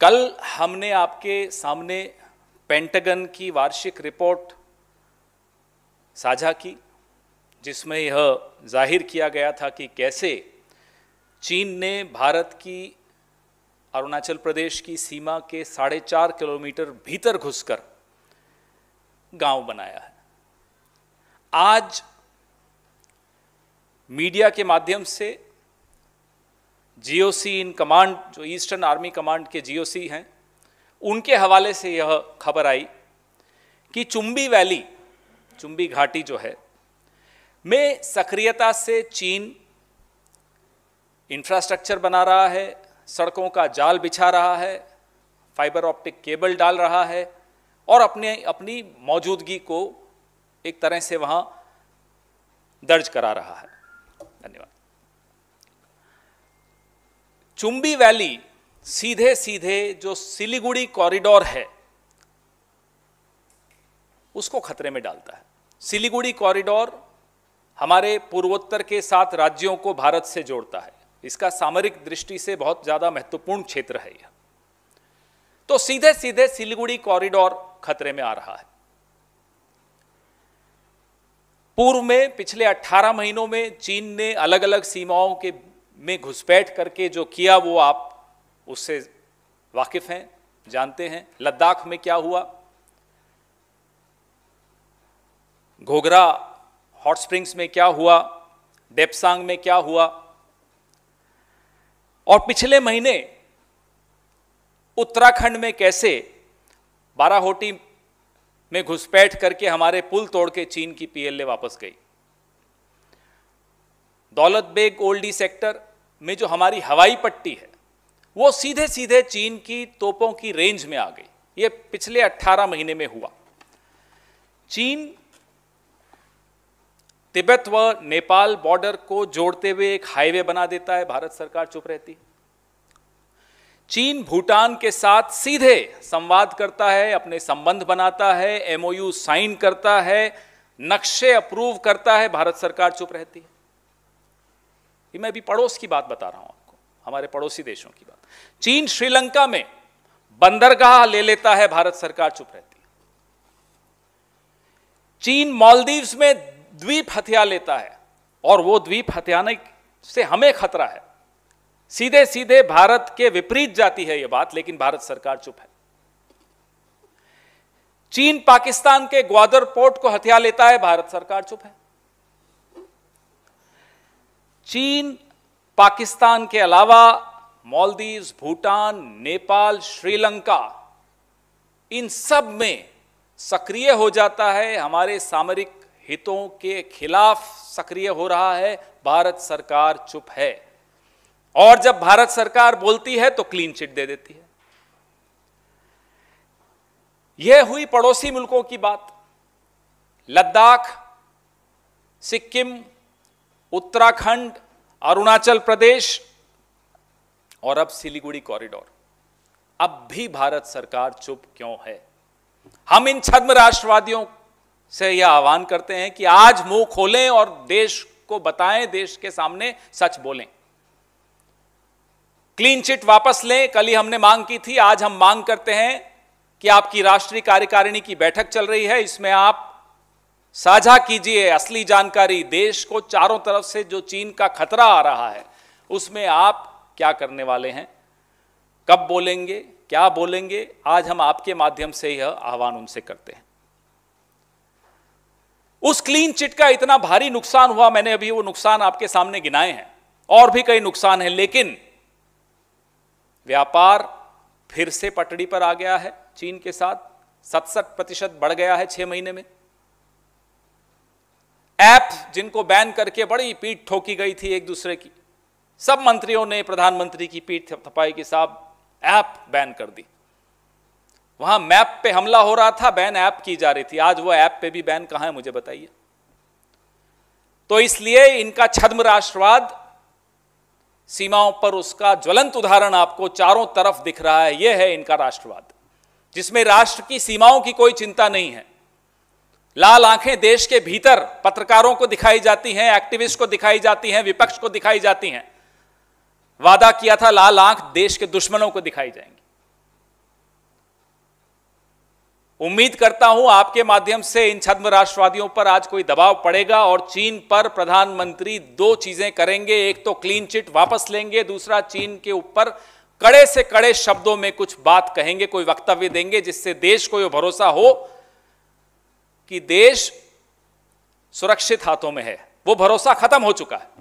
कल हमने आपके सामने पेंटागन की वार्षिक रिपोर्ट साझा की जिसमें यह जाहिर किया गया था कि कैसे चीन ने भारत की अरुणाचल प्रदेश की सीमा के साढ़े चार किलोमीटर भीतर घुसकर गांव बनाया है आज मीडिया के माध्यम से जीओसी इन कमांड जो ईस्टर्न आर्मी कमांड के जीओसी हैं उनके हवाले से यह खबर आई कि चुंबी वैली चुंबी घाटी जो है में सक्रियता से चीन इंफ्रास्ट्रक्चर बना रहा है सड़कों का जाल बिछा रहा है फाइबर ऑप्टिक केबल डाल रहा है और अपने अपनी मौजूदगी को एक तरह से वहाँ दर्ज करा रहा है धन्यवाद चुंबी वैली सीधे सीधे जो सिलीगुड़ी कॉरिडोर है उसको खतरे में डालता है सिलीगुड़ी कॉरिडोर हमारे पूर्वोत्तर के सात राज्यों को भारत से जोड़ता है इसका सामरिक दृष्टि से बहुत ज़्यादा महत्वपूर्ण क्षेत्र है यह तो सीधे सीधे सिलीगुड़ी कॉरिडोर खतरे में आ रहा है पूर्व में पिछले 18 महीनों में चीन ने अलग अलग सीमाओं के में घुसपैठ करके जो किया वो आप उससे वाकिफ़ हैं जानते हैं लद्दाख में क्या हुआ घोघरा हॉट स्प्रिंग्स में क्या हुआ डेपसांग में क्या हुआ और पिछले महीने उत्तराखंड में कैसे बाराहोटी में घुसपैठ करके हमारे पुल तोड़ के चीन की पीएलए वापस गई दौलत बेग ओल्डी सेक्टर में जो हमारी हवाई पट्टी है वो सीधे सीधे चीन की तोपों की रेंज में आ गई ये पिछले 18 महीने में हुआ चीन तिब्बत व नेपाल बॉर्डर को जोड़ते हुए एक हाईवे बना देता है भारत सरकार चुप रहती चीन भूटान के साथ सीधे संवाद करता है अपने संबंध बनाता है एमओयू साइन करता है नक्शे अप्रूव करता है भारत सरकार चुप रहती है ये मैं अभी पड़ोस की बात बता रहा हूं आपको हमारे पड़ोसी देशों की बात चीन श्रीलंका में बंदरगाह ले लेता है भारत सरकार चुप रहती है चीन मालदीव्स में द्वीप हथिया लेता है और वो द्वीप हथियाने से हमें खतरा है सीधे सीधे भारत के विपरीत जाती है यह बात लेकिन भारत सरकार चुप है चीन पाकिस्तान के ग्वादर पोर्ट को हथिया लेता है भारत सरकार चुप है चीन पाकिस्तान के अलावा मालदीव्स भूटान नेपाल श्रीलंका इन सब में सक्रिय हो जाता है हमारे सामरिक हितों के खिलाफ सक्रिय हो रहा है भारत सरकार चुप है और जब भारत सरकार बोलती है तो क्लीन चिट दे देती है यह हुई पड़ोसी मुल्कों की बात लद्दाख सिक्किम उत्तराखंड अरुणाचल प्रदेश और अब सिलीगुड़ी कॉरिडोर अब भी भारत सरकार चुप क्यों है हम इन छद्म राष्ट्रवादियों से यह आह्वान करते हैं कि आज मुंह खोलें और देश को बताएं देश के सामने सच बोलें क्लीन चिट वापस लें कल ही हमने मांग की थी आज हम मांग करते हैं कि आपकी राष्ट्रीय कार्यकारिणी की बैठक चल रही है इसमें आप साझा कीजिए असली जानकारी देश को चारों तरफ से जो चीन का खतरा आ रहा है उसमें आप क्या करने वाले हैं कब बोलेंगे क्या बोलेंगे आज हम आपके माध्यम से यह आह्वान उनसे करते हैं उस क्लीन चिट का इतना भारी नुकसान हुआ मैंने अभी वो नुकसान आपके सामने गिनाए हैं और भी कई नुकसान है लेकिन व्यापार फिर से पटड़ी पर आ गया है चीन के साथ सतसठ प्रतिशत बढ़ गया है छह महीने में ऐप जिनको बैन करके बड़ी पीठ ठोकी गई थी एक दूसरे की सब मंत्रियों ने प्रधानमंत्री की पीठ थपाई कि साहब ऐप बैन कर दी वहां मैप पे हमला हो रहा था बैन ऐप की जा रही थी आज वो ऐप पे भी बैन कहां है मुझे बताइए तो इसलिए इनका छद्म राष्ट्रवाद सीमाओं पर उसका ज्वलंत उदाहरण आपको चारों तरफ दिख रहा है यह है इनका राष्ट्रवाद जिसमें राष्ट्र की सीमाओं की कोई चिंता नहीं है लाल आंखें देश के भीतर पत्रकारों को दिखाई जाती हैं एक्टिविस्ट को दिखाई जाती हैं विपक्ष को दिखाई जाती हैं वादा किया था लाल आंख देश के दुश्मनों को दिखाई जाएंगी उम्मीद करता हूं आपके माध्यम से इन छद्म राष्ट्रवादियों पर आज कोई दबाव पड़ेगा और चीन पर प्रधानमंत्री दो चीजें करेंगे एक तो क्लीन चिट वापस लेंगे दूसरा चीन के ऊपर कड़े से कड़े शब्दों में कुछ बात कहेंगे कोई वक्तव्य देंगे जिससे देश को यह भरोसा हो कि देश सुरक्षित हाथों में है वो भरोसा खत्म हो चुका है